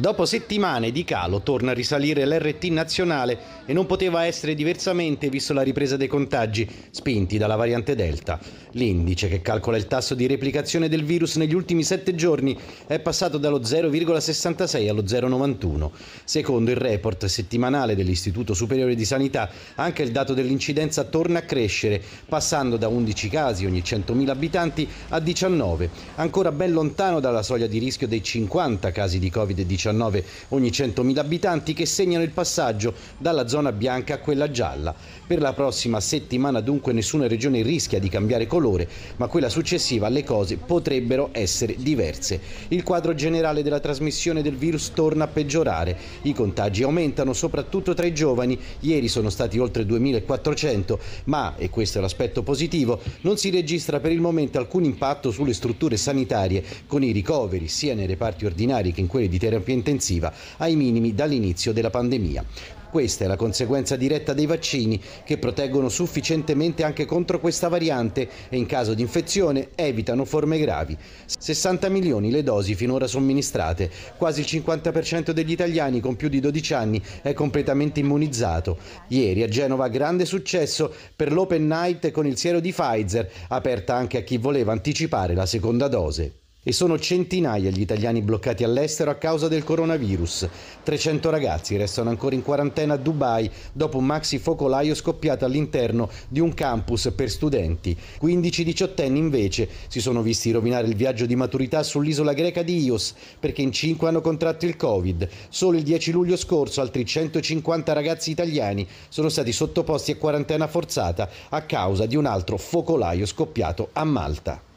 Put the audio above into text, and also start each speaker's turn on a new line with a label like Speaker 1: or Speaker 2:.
Speaker 1: Dopo settimane di calo torna a risalire l'RT nazionale e non poteva essere diversamente visto la ripresa dei contagi spinti dalla variante Delta. L'indice che calcola il tasso di replicazione del virus negli ultimi sette giorni è passato dallo 0,66 allo 0,91. Secondo il report settimanale dell'Istituto Superiore di Sanità, anche il dato dell'incidenza torna a crescere, passando da 11 casi ogni 100.000 abitanti a 19, ancora ben lontano dalla soglia di rischio dei 50 casi di Covid-19 19 ogni 100.000 abitanti che segnano il passaggio dalla zona bianca a quella gialla. Per la prossima settimana dunque nessuna regione rischia di cambiare colore, ma quella successiva le cose potrebbero essere diverse. Il quadro generale della trasmissione del virus torna a peggiorare. I contagi aumentano soprattutto tra i giovani. Ieri sono stati oltre 2.400, ma, e questo è l'aspetto positivo, non si registra per il momento alcun impatto sulle strutture sanitarie con i ricoveri sia nei reparti ordinari che in quelli di terapia intensiva ai minimi dall'inizio della pandemia. Questa è la conseguenza diretta dei vaccini che proteggono sufficientemente anche contro questa variante e in caso di infezione evitano forme gravi. 60 milioni le dosi finora somministrate, quasi il 50% degli italiani con più di 12 anni è completamente immunizzato. Ieri a Genova grande successo per l'Open Night con il siero di Pfizer, aperta anche a chi voleva anticipare la seconda dose. E sono centinaia gli italiani bloccati all'estero a causa del coronavirus. 300 ragazzi restano ancora in quarantena a Dubai dopo un maxi focolaio scoppiato all'interno di un campus per studenti. 15-18 invece si sono visti rovinare il viaggio di maturità sull'isola greca di Ios perché in 5 hanno contratto il Covid. Solo il 10 luglio scorso altri 150 ragazzi italiani sono stati sottoposti a quarantena forzata a causa di un altro focolaio scoppiato a Malta.